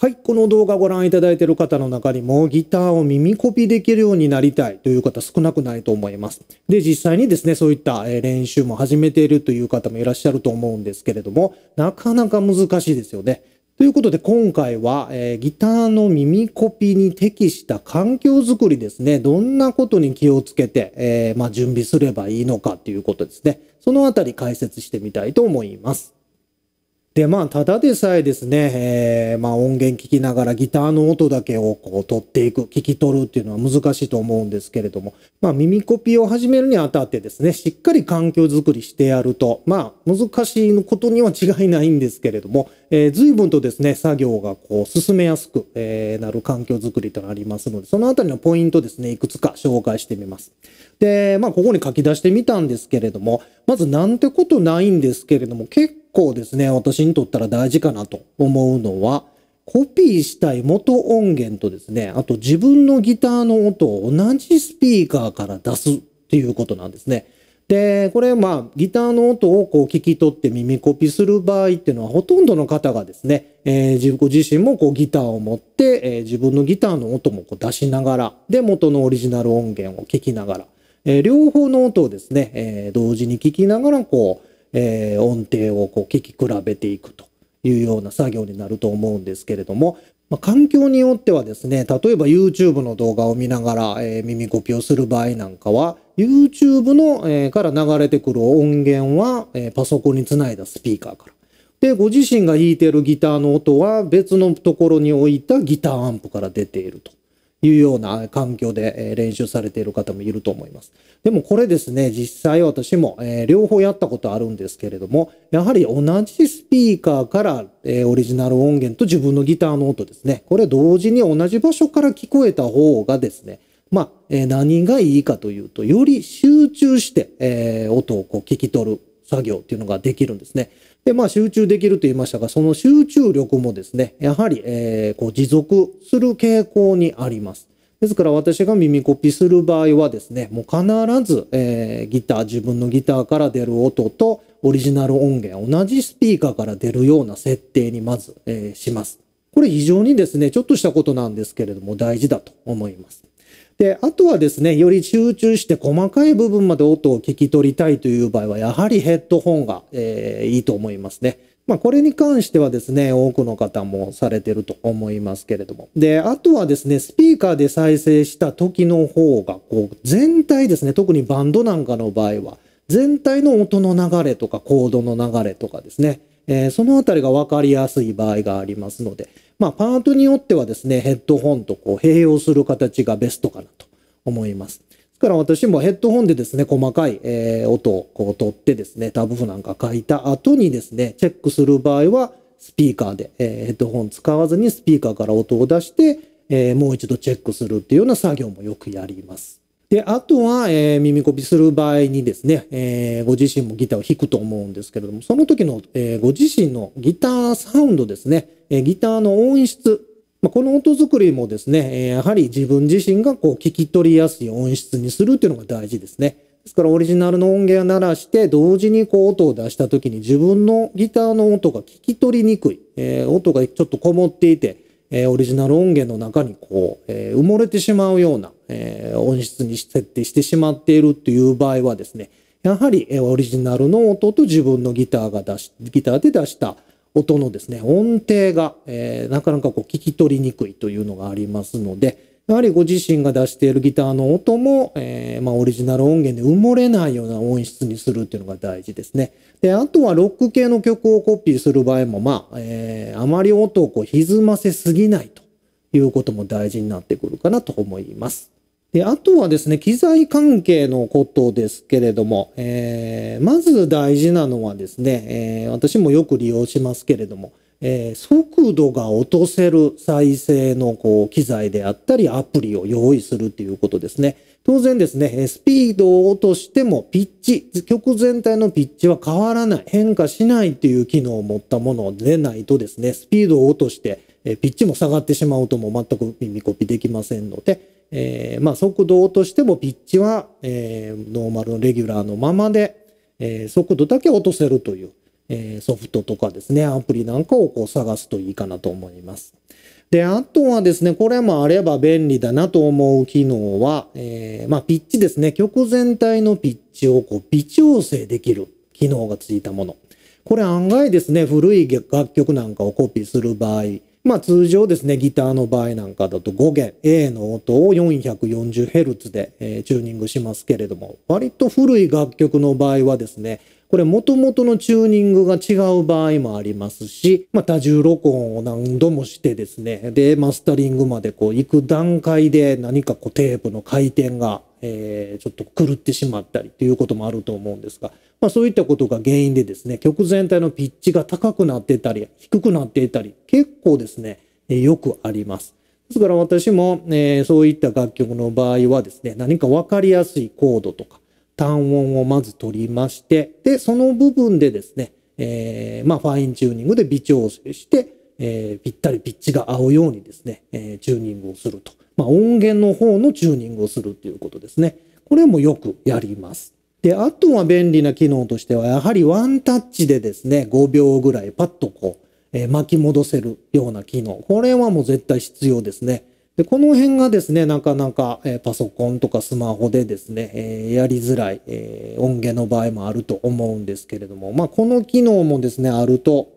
はい、この動画ご覧いただいている方の中にもギターを耳コピできるようになりたいという方少なくないと思います。で、実際にですね、そういった練習も始めているという方もいらっしゃると思うんですけれども、なかなか難しいですよね。ということで今回は、えー、ギターの耳コピに適した環境づくりですね。どんなことに気をつけて、えー、まあ、準備すればいいのかということですね。そのあたり解説してみたいと思います。で、まあ、ただでさえですね、えー、まあ、音源聞きながらギターの音だけをこう取っていく、聞き取るっていうのは難しいと思うんですけれども、まあ、耳コピーを始めるにあたってですね、しっかり環境づくりしてやると、まあ、難しいことには違いないんですけれども、えー、随分とですね、作業がこう進めやすく、えー、なる環境づくりとなりますので、そのあたりのポイントですね、いくつか紹介してみます。で、まあ、ここに書き出してみたんですけれども、まずなんてことないんですけれども、結構ですね、私にとったら大事かなと思うのは、コピーしたい元音源とですね、あと自分のギターの音を同じスピーカーから出すっていうことなんですね。で、これ、まあ、ギターの音をこう聞き取って耳コピする場合っていうのは、ほとんどの方がですね、えー、自分自身もこうギターを持って、えー、自分のギターの音もこう出しながら、で、元のオリジナル音源を聞きながら、えー、両方の音をですね、えー、同時に聞きながら、こう、えー、音程をこう聞き比べていくというような作業になると思うんですけれども、まあ、環境によってはですね、例えば YouTube の動画を見ながら、えー、耳コピをする場合なんかは、YouTube の、えー、から流れてくる音源は、えー、パソコンにつないだスピーカーから。で、ご自身が弾いてるギターの音は別のところに置いたギターアンプから出ていると。いうような環境で練習されている方もいると思います。でもこれですね、実際私も両方やったことあるんですけれども、やはり同じスピーカーからオリジナル音源と自分のギターの音ですね、これ同時に同じ場所から聞こえた方がですね、まあ、何がいいかというと、より集中して音をこう聞き取る作業っていうのができるんですね。で、まあ、集中できると言いましたが、その集中力もですね、やはり、えー、こう持続する傾向にあります。ですから私が耳コピする場合はですね、もう必ず、えー、ギター、自分のギターから出る音とオリジナル音源、同じスピーカーから出るような設定にまず、えー、します。これ非常にですね、ちょっとしたことなんですけれども大事だと思います。で、あとはですね、より集中して細かい部分まで音を聞き取りたいという場合は、やはりヘッドホンが、えー、いいと思いますね。まあ、これに関してはですね、多くの方もされてると思いますけれども。で、あとはですね、スピーカーで再生した時の方が、こう、全体ですね、特にバンドなんかの場合は、全体の音の流れとかコードの流れとかですね、えー、そのあたりが分かりやすい場合がありますので、まあ、パートによってはですね、ヘッドホンとこう併用する形がベストかなと思います。ですから私もヘッドホンでですね、細かい、えー、音をこう取ってですね、タブ譜なんか書いた後にですね、チェックする場合は、スピーカーで、えー、ヘッドホン使わずにスピーカーから音を出して、えー、もう一度チェックするっていうような作業もよくやります。で、あとは、えー、耳コピする場合にですね、えー、ご自身もギターを弾くと思うんですけれども、その時の、えー、ご自身のギターサウンドですね、えギターの音質、まあ、この音作りもですね、えやはり自分自身がこう聞き取りやすい音質にするっていうのが大事ですね。ですからオリジナルの音源を鳴らして同時にこう音を出した時に自分のギターの音が聞き取りにくい、え音がちょっとこもっていて、えー、オリジナル音源の中にこう、えー、埋もれてしまうような、えー、音質に設定してしまっているという場合はですね、やはり、えー、オリジナルの音と自分のギターが出し、ギターで出した音のですね、音程が、えー、なかなかこう聞き取りにくいというのがありますので、やはりご自身が出しているギターの音も、えー、まあ、オリジナル音源で埋もれないような音質にするっていうのが大事ですね。で、あとはロック系の曲をコピーする場合も、まあ、えー、あまり音をこう歪ませすぎないということも大事になってくるかなと思います。で、あとはですね、機材関係のことですけれども、えー、まず大事なのはですね、え私もよく利用しますけれども、えー、速度が落とせる再生のこう機材であったりアプリを用意するということですね。当然ですね、スピードを落としてもピッチ、曲全体のピッチは変わらない、変化しないという機能を持ったものでないとですね、スピードを落としてピッチも下がってしまうとも全く耳コピできませんので、えー、まあ速度を落としてもピッチは、えー、ノーマルのレギュラーのままで、えー、速度だけ落とせるという、えソフトとかですね、アプリなんかをこう探すといいかなと思います。で、あとはですね、これもあれば便利だなと思う機能は、えー、まあ、ピッチですね。曲全体のピッチをこう微調整できる機能がついたもの。これ案外ですね、古い楽曲なんかをコピーする場合、まあ通常ですね、ギターの場合なんかだと5弦 A の音を 440Hz で、チューニングしますけれども、割と古い楽曲の場合はですね、これ元々のチューニングが違う場合もありますし、まあ、多重録音を何度もしてですね、で、マスタリングまでこう行く段階で何かこうテープの回転が、えー、ちょっと狂ってしまったりということもあると思うんですが、まあ、そういったことが原因でですね、曲全体のピッチが高くなってたり、低くなっていたり、結構ですね、よくあります。ですから私も、えー、そういった楽曲の場合はですね、何かわかりやすいコードとか、単音をまず取りまして、で、その部分でですね、えー、まあ、ファインチューニングで微調整して、えー、ぴったりピッチが合うようにですね、えー、チューニングをすると。まあ、音源の方のチューニングをするっていうことですね。これもよくやります。で、あとは便利な機能としては、やはりワンタッチでですね、5秒ぐらいパッとこう、えー、巻き戻せるような機能。これはもう絶対必要ですね。で、この辺がですね、なかなか、えー、パソコンとかスマホでですね、えー、やりづらい、えー、音源の場合もあると思うんですけれども、まあ、この機能もですね、あると、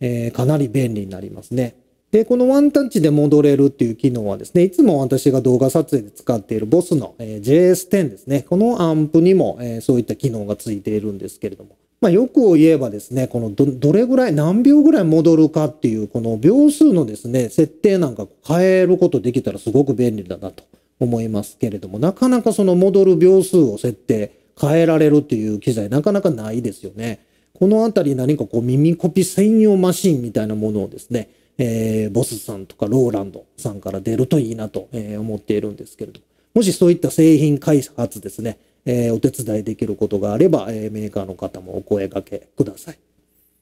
えかなり便利になりますね。で、このワンタッチで戻れるっていう機能はですね、いつも私が動画撮影で使っている BOSS の、え JS10 ですね、このアンプにも、えそういった機能がついているんですけれども、まあ、よく言えばですね、このど、どれぐらい、何秒ぐらい戻るかっていう、この秒数のですね、設定なんか変えることできたらすごく便利だなと思いますけれども、なかなかその戻る秒数を設定、変えられるっていう機材、なかなかないですよね。このあたり何かこう耳コピ専用マシンみたいなものをですね、えー、ボスさんとかローランドさんから出るといいなと、え思っているんですけれども、もしそういった製品開発ですね、えー、お手伝いできることがあれば、えー、メーカーの方もお声掛けください。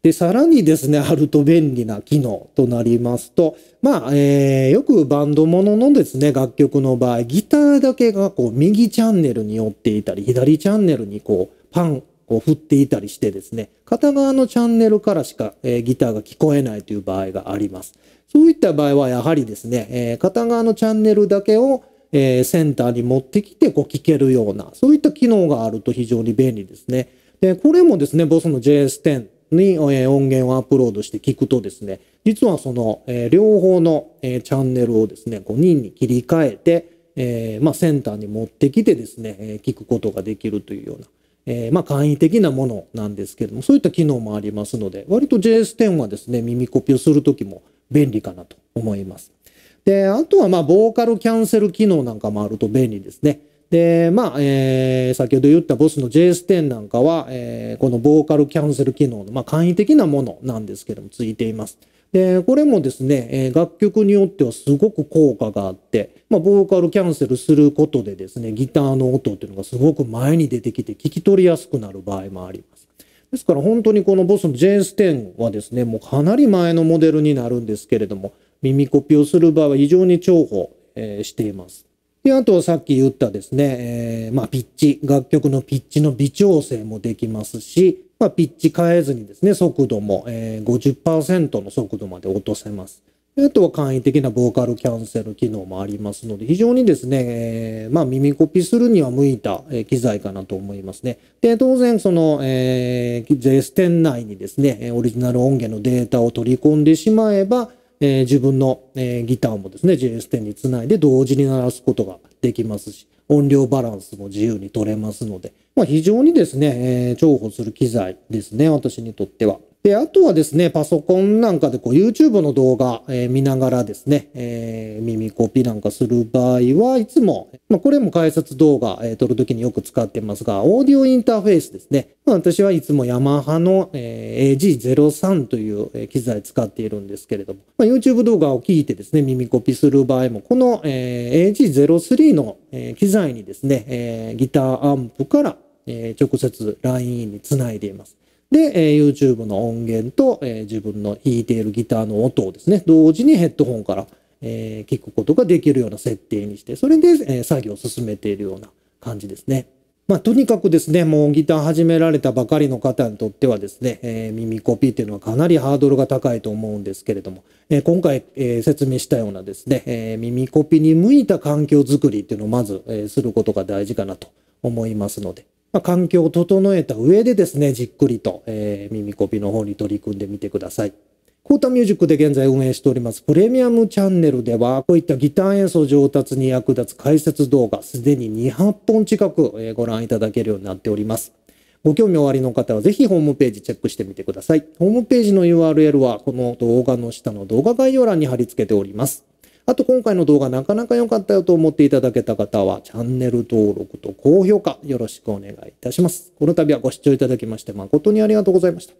で、さらにですね、あると便利な機能となりますと、まあ、えー、よくバンドもののですね、楽曲の場合、ギターだけがこう、右チャンネルに寄っていたり、左チャンネルにこう、パン、を振っていたりしてですね、片側のチャンネルからしか、えー、ギターが聞こえないという場合があります。そういった場合はやはりですね、えー、片側のチャンネルだけをえー、センターに持ってきてこう聞けるような、そういった機能があると非常に便利ですね。で、これもですね、ボスの JS10 に、えー、音源をアップロードして聞くとですね、実はその、えー、両方の、えー、チャンネルをですね、5人に切り替えて、えー、まあ、センターに持ってきてですね、え聞くことができるというような、えまあ、簡易的なものなんですけども、そういった機能もありますので、割と JS10 はですね、耳コピをするときも便利かなと思います。で、あとはまあ、ボーカルキャンセル機能なんかもあると便利ですね。で、まあ、えー、先ほど言ったボスの JS10 なんかは、えー、このボーカルキャンセル機能の、まあ、簡易的なものなんですけども、ついています。で、これもですね、え楽曲によってはすごく効果があって、まあ、ボーカルキャンセルすることでですね、ギターの音っていうのがすごく前に出てきて、聞き取りやすくなる場合もあります。ですから本当にこのボスの JS10 はですね、もうかなり前のモデルになるんですけれども、耳コピをする場合は非常に重宝、えー、しています。で、あとはさっき言ったですね、えー、まあ、ピッチ、楽曲のピッチの微調整もできますし、まあ、ピッチ変えずにですね、速度も、えー、50%の速度まで落とせます。あとは簡易的なボーカルキャンセル機能もありますので、非常にですね、えー、まあ耳コピするには向いた機材かなと思いますね。で、当然その、えー、JS 店内にですね、オリジナル音源のデータを取り込んでしまえば、えー、自分の、えー、ギターもですね、JS10 につないで同時に鳴らすことができますし、音量バランスも自由に取れますので、まあ、非常にですね、えー、重宝する機材ですね、私にとっては。で、あとはですね、パソコンなんかでこう YouTube の動画、えー、見ながらですね、えー、耳コピなんかする場合はいつも、まあ、これも解説動画、えー、撮るときによく使ってますが、オーディオインターフェースですね。まあ、私はいつもヤマハの、えー、AG03 という機材使っているんですけれども、まあ、YouTube 動画を聞いてですね、耳コピする場合も、この、えー、AG03 の、えー、機材にですね、えー、ギターアンプから、えー、直接 LINE につないでいます。で、え YouTube の音源と、え自分の弾いているギターの音をですね、同時にヘッドホンから、え聞くことができるような設定にして、それで、え作業を進めているような感じですね。まあ、とにかくですね、もうギター始められたばかりの方にとってはですね、えー、耳コピーっていうのはかなりハードルが高いと思うんですけれども、えー、今回、えー、説明したようなですね、え耳コピーに向いた環境づくりっていうのをまず、えすることが大事かなと思いますので、まあ、環境を整えた上でですね、じっくりと、えー、耳コピの方に取り組んでみてください。コータミュージックで現在運営しておりますプレミアムチャンネルでは、こういったギター演奏上達に役立つ解説動画、すでに200本近く、えー、ご覧いただけるようになっております。ご興味おありの方はぜひホームページチェックしてみてください。ホームページの URL はこの動画の下の動画概要欄に貼り付けております。あと今回の動画なかなか良かったよと思っていただけた方は、チャンネル登録と高評価よろしくお願いいたします。この度はご視聴いただきまして誠にありがとうございました。